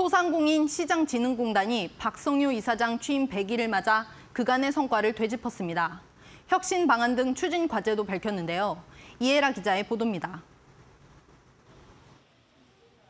소상공인 시장진흥공단이 박성유 이사장 취임 100일을 맞아 그간의 성과를 되짚었습니다. 혁신 방안 등 추진 과제도 밝혔는데요. 이혜라 기자의 보도입니다.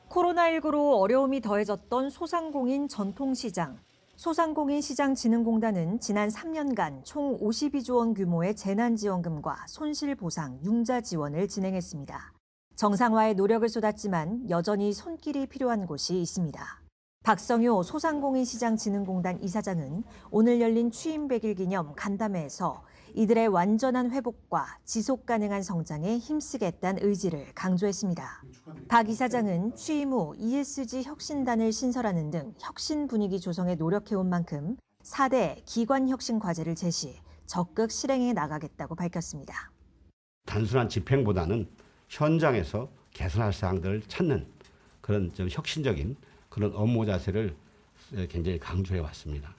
코로나19로 어려움이 더해졌던 소상공인 전통시장. 소상공인 시장진흥공단은 지난 3년간 총 52조 원 규모의 재난지원금과 손실보상, 융자 지원을 진행했습니다. 정상화의 노력을 쏟았지만 여전히 손길이 필요한 곳이 있습니다. 박성효 소상공인시장진흥공단 이사장은 오늘 열린 취임 100일 기념 간담회에서 이들의 완전한 회복과 지속 가능한 성장에 힘쓰겠다는 의지를 강조했습니다. 박 이사장은 취임 후 ESG 혁신단을 신설하는 등 혁신 분위기 조성에 노력해온 만큼 4대 기관 혁신 과제를 제시, 적극 실행해 나가겠다고 밝혔습니다. 단순한 집행보다는 현장에서 개선할 사항들을 찾는 그런 좀 혁신적인 그런 업무 자세를 굉장히 강조해 왔습니다.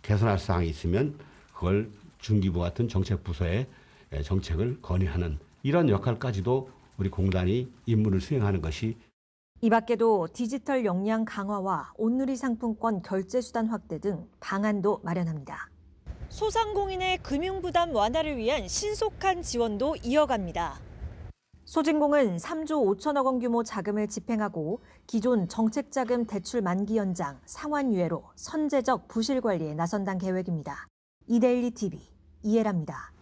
개선할 사항이 있으면 그걸 중기부 같은 정책 부서에 정책을 건의하는 이런 역할까지도 우리 공단이 임무를 수행하는 것이 이 밖에도 디지털 역량 강화와 온누리 상품권 결제 수단 확대 등 방안도 마련합니다. 소상공인의 금융 부담 완화를 위한 신속한 지원도 이어갑니다. 소진공은 3조 5천억 원 규모 자금을 집행하고 기존 정책자금 대출 만기 연장, 상환 유예로 선제적 부실 관리에 나선다는 계획입니다. 이데일리 TV 이해랍니다.